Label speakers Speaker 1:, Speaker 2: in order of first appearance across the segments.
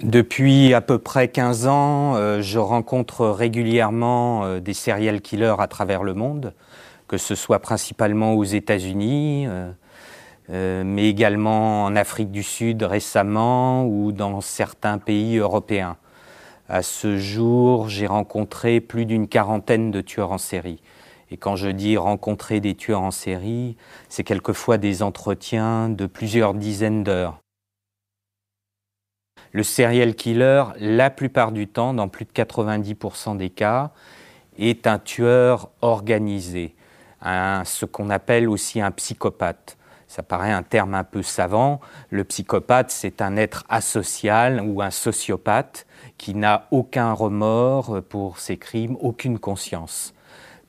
Speaker 1: Depuis à peu près 15 ans, euh, je rencontre régulièrement euh, des serial killers à travers le monde, que ce soit principalement aux États-Unis, euh, mais également en Afrique du Sud récemment ou dans certains pays européens. À ce jour, j'ai rencontré plus d'une quarantaine de tueurs en série. Et quand je dis rencontrer des tueurs en série, c'est quelquefois des entretiens de plusieurs dizaines d'heures le serial killer, la plupart du temps, dans plus de 90% des cas, est un tueur organisé, ce qu'on appelle aussi un psychopathe. Ça paraît un terme un peu savant. Le psychopathe, c'est un être asocial ou un sociopathe qui n'a aucun remords pour ses crimes, aucune conscience.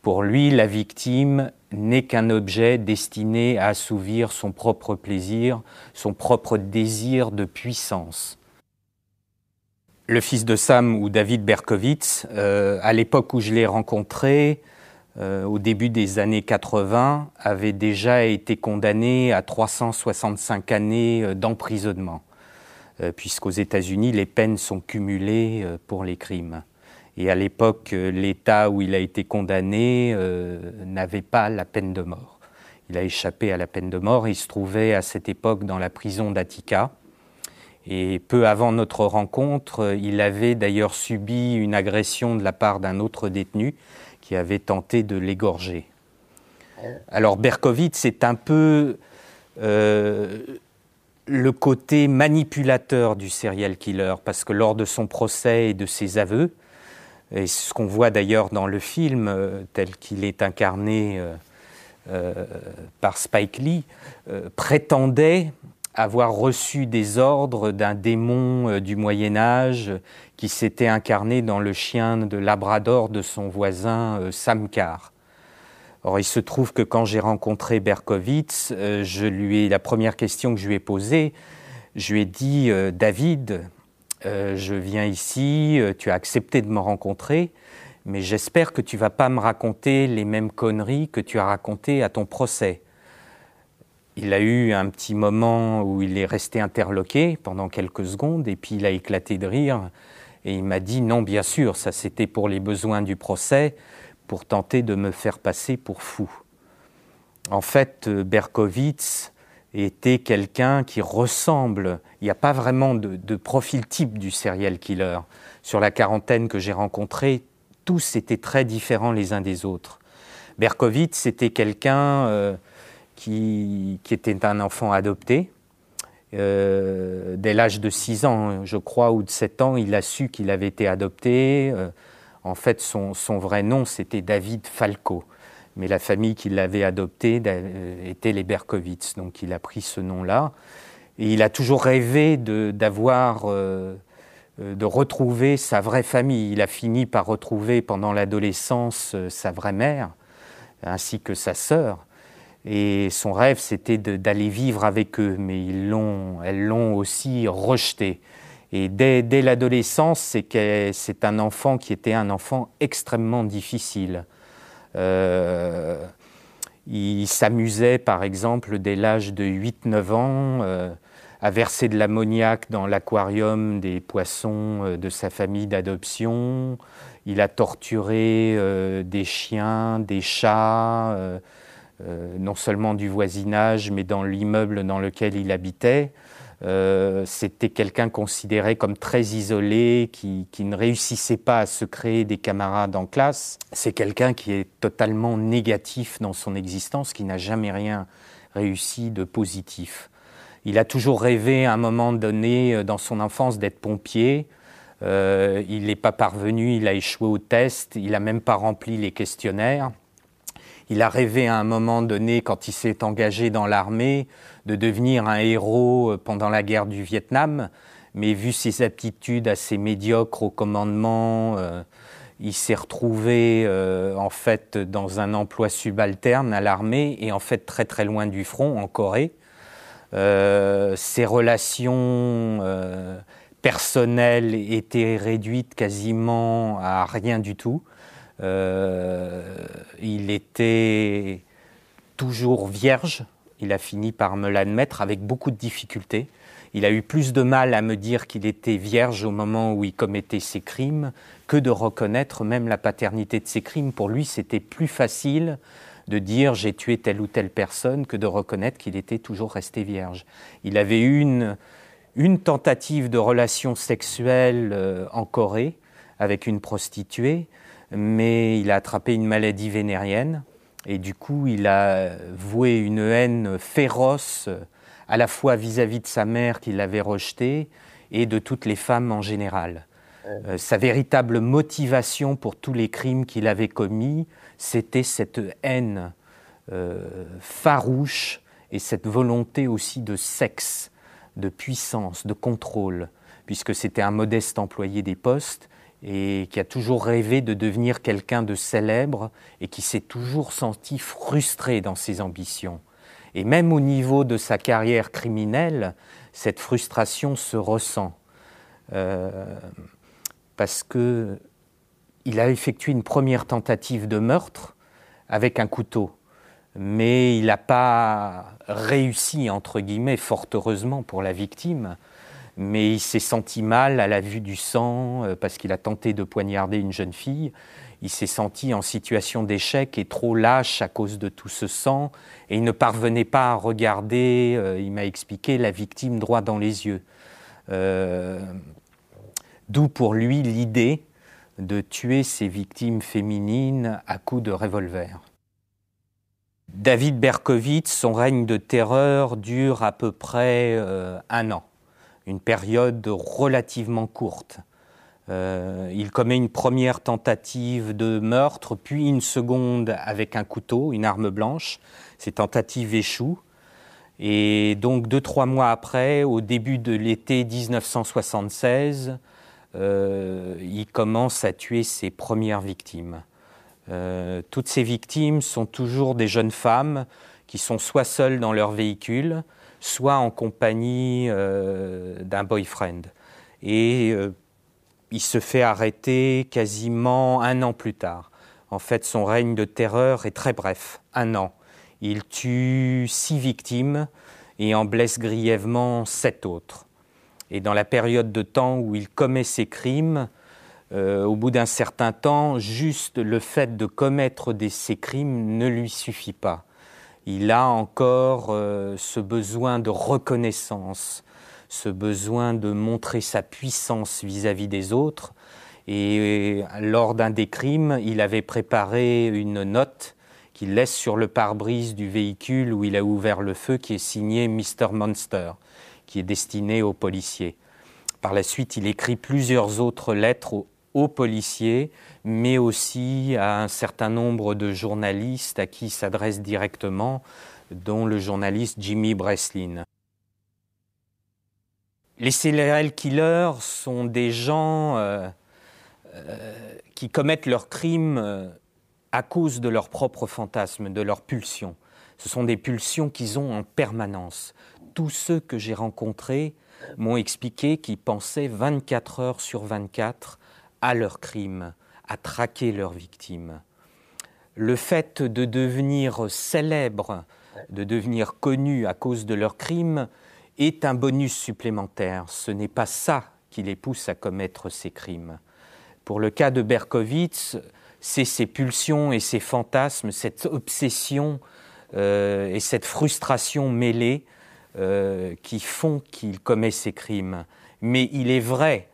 Speaker 1: Pour lui, la victime n'est qu'un objet destiné à assouvir son propre plaisir, son propre désir de puissance le fils de Sam ou David Berkowitz, euh, à l'époque où je l'ai rencontré, euh, au début des années 80, avait déjà été condamné à 365 années euh, d'emprisonnement, puisqu'aux États-Unis, les peines sont cumulées pour les crimes. Et à l'époque, l'État où il a été condamné n'avait pas la peine de mort. Il a échappé à la peine de mort. Il se trouvait à cette époque dans la prison d'Attica, et peu avant notre rencontre, il avait d'ailleurs subi une agression de la part d'un autre détenu qui avait tenté de l'égorger. Alors Berkowitz c'est un peu euh, le côté manipulateur du serial killer, parce que lors de son procès et de ses aveux, et ce qu'on voit d'ailleurs dans le film euh, tel qu'il est incarné euh, par Spike Lee, prétendait avoir reçu des ordres d'un démon euh, du Moyen Âge euh, qui s'était incarné dans le chien de Labrador de son voisin euh, Samkar. Or, il se trouve que quand j'ai rencontré Berkowitz, je lui ai, la première question que je lui ai posée, je lui ai dit David, je viens ici, tu as accepté de me rencontrer, mais j'espère que tu vas pas me raconter les mêmes conneries que tu as racontées à ton procès. Il a eu un petit moment où il est resté interloqué pendant quelques secondes et puis il a éclaté de rire et il m'a dit non, bien sûr, ça c'était pour les besoins du procès, pour tenter de me faire passer pour fou. En fait, euh, Berkowitz était quelqu'un qui ressemble, il n'y a pas vraiment de, profil type du serial killer. Sur la quarantaine que j'ai rencontré tous étaient très différents les uns des autres. Berkowitz était quelqu'un... Euh, qui, était un enfant adopté. Euh, dès l'âge de 6 ans, hein, je crois, ou de 7 ans, il a su qu'il avait été adopté. Euh, en fait, son, vrai nom, c'était David Falco. Mais la famille qui l'avait adopté euh, était les Berkowitz, donc il a pris ce nom-là. Et il a toujours rêvé d'avoir, de, de retrouver sa vraie famille. Il a fini par retrouver pendant l'adolescence sa vraie mère, ainsi que sa sœur. Et son rêve, c'était d'aller vivre avec eux, mais ils l'ont, elles l'ont aussi rejeté. Et dès, l'adolescence, c'est, c'est un enfant qui était un enfant extrêmement difficile. Euh, il s'amusait, par exemple, dès l'âge de 8-9 ans, euh, à verser de l'ammoniac dans l'aquarium des poissons euh, de sa famille d'adoption. Il a torturé des chiens, des chats. Euh, non seulement du voisinage, mais dans l'immeuble dans lequel il habitait. Euh, c'était quelqu'un considéré comme très isolé, qui, ne réussissait pas à se créer des camarades en classe. C'est quelqu'un qui est totalement négatif dans son existence, qui n'a jamais rien réussi de positif. Il a toujours rêvé à un moment donné euh, dans son enfance d'être pompier. il n'est pas parvenu, il a échoué au test, il n'a même pas rempli les questionnaires. Il a rêvé à un moment donné, quand il s'est engagé dans l'armée, de devenir un héros euh, pendant la guerre du Vietnam. Mais vu ses aptitudes assez médiocres au commandement, euh, il s'est retrouvé euh, en fait dans un emploi subalterne à l'armée et en fait très très loin du front en Corée. ses relations personnelles étaient réduites quasiment à rien du tout. Euh, il était toujours vierge. Il a fini par me l'admettre avec beaucoup de difficultés. Il a eu plus de mal à me dire qu'il était vierge au moment où il commettait ses crimes que de reconnaître même la paternité de ses crimes. Pour lui, c'était plus facile de dire j'ai tué telle ou telle personne que de reconnaître qu'il était toujours resté vierge. Il avait eu une, une tentative de relation sexuelle euh, en Corée avec une prostituée mais il a attrapé une maladie vénérienne et du coup il a voué une haine féroce à la fois vis-à-vis de sa mère qui l'avait rejeté et de toutes les femmes en général. Euh, sa véritable motivation pour tous les crimes qu'il avait commis, c'était cette haine euh, farouche et cette volonté aussi de sexe, de puissance, de contrôle, puisque c'était un modeste employé des postes et qui a toujours rêvé de devenir quelqu'un de célèbre et qui s'est toujours senti frustré dans ses ambitions. Et même au niveau de sa carrière criminelle, cette frustration se ressent. Euh, parce que il a effectué une première tentative de meurtre avec un couteau, mais il n'a pas réussi, entre guillemets, fort heureusement pour la victime, mais il s'est senti mal à la vue du sang euh, parce qu'il a tenté de poignarder une jeune fille. Il s'est senti en situation d'échec et trop lâche à cause de tout ce sang, et il ne parvenait pas à regarder, euh, il m'a expliqué, la victime droit dans les yeux. Euh, d'où pour lui l'idée de tuer ses victimes féminines à coups de revolver. David Berkowitz, son règne de terreur dure à peu près un an une période relativement courte. Euh, il commet une première tentative de meurtre, puis une seconde avec un couteau, une arme blanche. Ces tentatives échouent. Et donc deux, trois mois après, au début de l'été 1976, euh, il commence à tuer ses premières victimes. Euh, toutes ces victimes sont toujours des jeunes femmes qui sont soit seules dans leur véhicule, soit en compagnie euh, d'un boyfriend. Et euh, il se fait arrêter quasiment un an plus tard. En fait, son règne de terreur est très bref, un an. Il tue six victimes et en blesse grièvement sept autres. Et dans la période de temps où il commet ses crimes, euh, au bout d'un certain temps, juste le fait de commettre des, ces crimes ne lui suffit pas il a encore euh, ce besoin de reconnaissance, ce besoin de montrer sa puissance vis-à-vis des autres. Et euh, lors d'un des crimes, il avait préparé une note qu'il laisse sur le pare-brise du véhicule où il a ouvert le feu, qui est signé « Mr. Monster, qui est destiné aux policiers. Par la suite, il écrit plusieurs autres lettres aux, aux policiers, mais aussi à un certain nombre de journalistes à qui il s'adresse directement, dont le journaliste Jimmy Breslin. Les serial killers sont des gens euh, euh, qui commettent leurs crimes euh, à cause de leurs propres fantasmes, de leurs pulsions. Ce sont des pulsions qu'ils ont en permanence. Tous ceux que j'ai rencontrés m'ont expliqué qu'ils pensaient 24 heures sur 24 à leurs crimes, à traquer leurs victimes. Le fait de devenir célèbre, de devenir connu à cause de leurs crimes, est un bonus supplémentaire. Ce n'est pas ça qui les pousse à commettre ces crimes. Pour le cas de Berkowitz, c'est ses pulsions et ses fantasmes, cette obsession euh, et cette frustration mêlée euh, qui font qu'il commet ces crimes. Mais il est vrai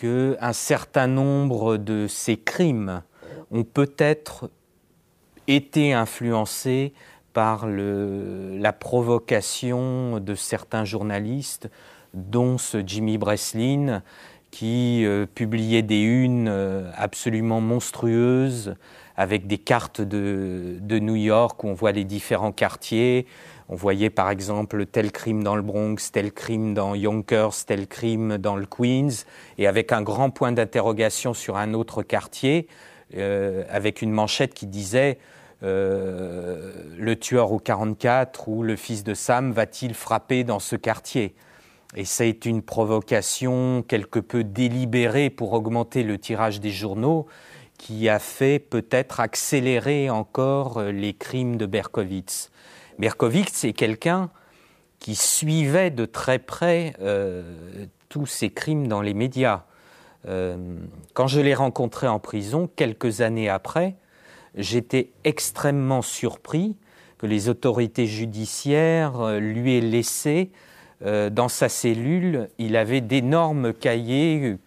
Speaker 1: qu'un certain nombre de ces crimes ont peut-être été influencés par la provocation de certains journalistes, dont ce Jimmy Breslin, qui euh, publiait des unes euh, absolument monstrueuses avec des cartes de, de, New York où on voit les différents quartiers. On voyait par exemple tel crime dans le Bronx, tel crime dans Yonkers, tel crime dans le Queens, et avec un grand point d'interrogation sur un autre quartier, euh, avec une manchette qui disait Le tueur au 44 ou le fils de Sam va-t-il frapper dans ce quartier et c'est une provocation quelque peu délibérée pour augmenter le tirage des journaux, qui a fait peut-être accélérer encore euh, les crimes de Berkowitz. Berkowitz est quelqu'un qui suivait de très près euh, tous ces crimes dans les médias. Euh, quand je l'ai rencontré en prison, quelques années après, j'étais extrêmement surpris que les autorités judiciaires lui aient laissé euh, dans sa cellule, il avait d'énormes cahiers, euh,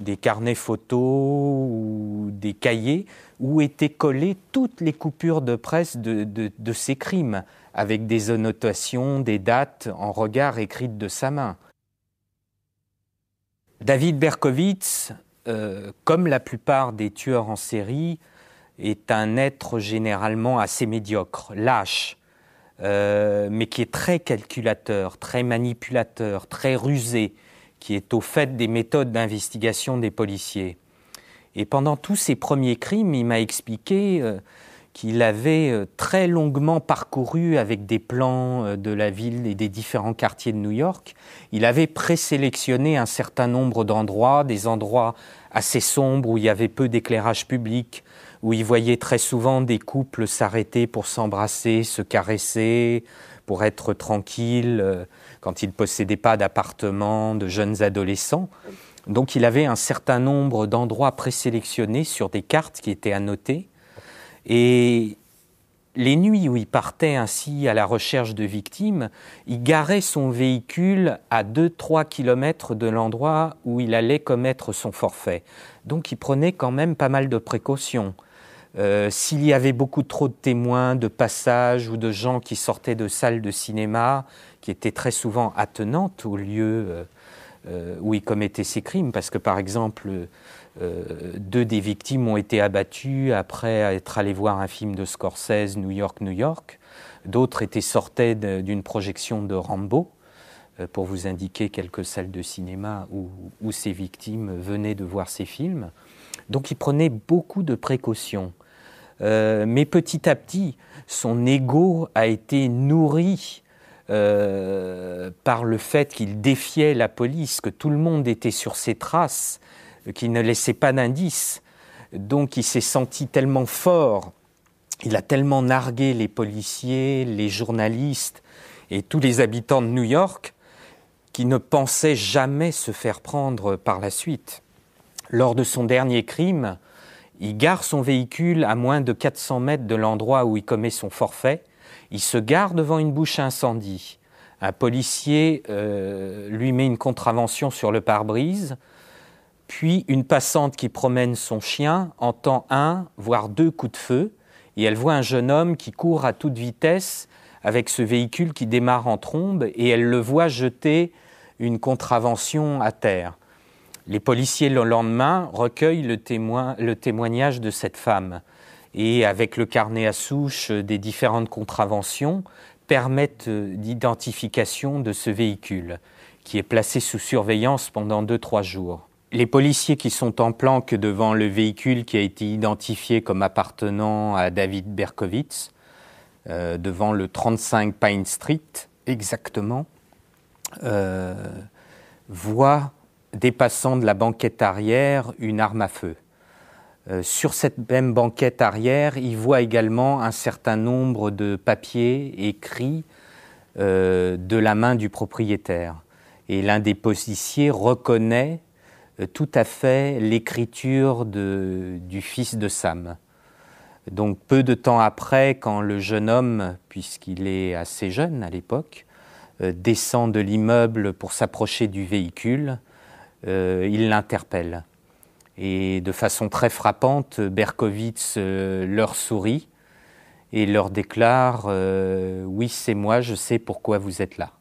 Speaker 1: des carnets photos ou des cahiers où étaient collées toutes les coupures de presse de, ses crimes, avec des annotations, des dates en regard écrites de sa main. David Berkowitz, euh, comme la plupart des tueurs en série, est un être généralement assez médiocre, lâche, euh, mais qui est très calculateur, très manipulateur, très rusé, qui est au fait des méthodes d'investigation des policiers. Et pendant tous ces premiers crimes, il m'a expliqué euh, qu'il avait euh, très longuement parcouru avec des plans euh, de la ville et des différents quartiers de New York. Il avait présélectionné un certain nombre d'endroits, des endroits assez sombres où il y avait peu d'éclairage public, où il voyait très souvent des couples s'arrêter pour s'embrasser, se caresser, pour être tranquille, euh, quand ils ne possédaient pas d'appartement, de jeunes adolescents. Donc il avait un certain nombre d'endroits présélectionnés sur des cartes qui étaient annotées et les nuits où il partait ainsi à la recherche de victimes, il garait son véhicule à 2-3 km de l'endroit où il allait commettre son forfait. Donc il prenait quand même pas mal de précautions. Euh, s'il y avait beaucoup trop de témoins, de passages ou de gens qui sortaient de salles de cinéma, qui étaient très souvent attenantes au lieu euh, euh, où il commettait ses crimes, parce que par exemple, euh, deux des victimes ont été abattues après être allées voir un film de Scorsese, New York, New York. D'autres étaient sortaient d'une projection de Rambo, euh, pour vous indiquer quelques salles de cinéma où, ces victimes venaient de voir ces films. Donc il prenait beaucoup de précautions. Euh, mais petit à petit, son ego a été nourri par le fait qu'il défiait la police, que tout le monde était sur ses traces, qui ne laissait pas d'indice. Donc il s'est senti tellement fort, il a tellement nargué les policiers, les journalistes et tous les habitants de New York qu'il ne pensait jamais se faire prendre par la suite. Lors de son dernier crime, il gare son véhicule à moins de 400 mètres de l'endroit où il commet son forfait. Il se gare devant une bouche incendie. Un policier euh, lui met une contravention sur le pare-brise. Puis une passante qui promène son chien entend un, voire deux coups de feu, et elle voit un jeune homme qui court à toute vitesse avec ce véhicule qui démarre en trombe, et elle le voit jeter une contravention à terre. Les policiers le lendemain recueillent le, témoignage de cette femme, et avec le carnet à souche des différentes contraventions, permettent l'identification euh, de ce véhicule, qui est placé sous surveillance pendant deux trois jours les policiers qui sont en planque devant le véhicule qui a été identifié comme appartenant à David Berkowitz, euh, devant le 35 Pine Street exactement, euh, voient dépassant de la banquette arrière une arme à feu. Euh, sur cette même banquette arrière, ils voient également un certain nombre de papiers écrits de la main du propriétaire. Et l'un des policiers reconnaît tout à fait l'écriture du fils de Sam. Donc peu de temps après, quand le jeune homme, puisqu'il est assez jeune à l'époque, euh, descend de l'immeuble pour s'approcher du véhicule, euh, il l'interpelle. Et de façon très frappante, Berkowitz euh, leur sourit et leur déclare Oui, c'est moi, je sais pourquoi vous êtes là.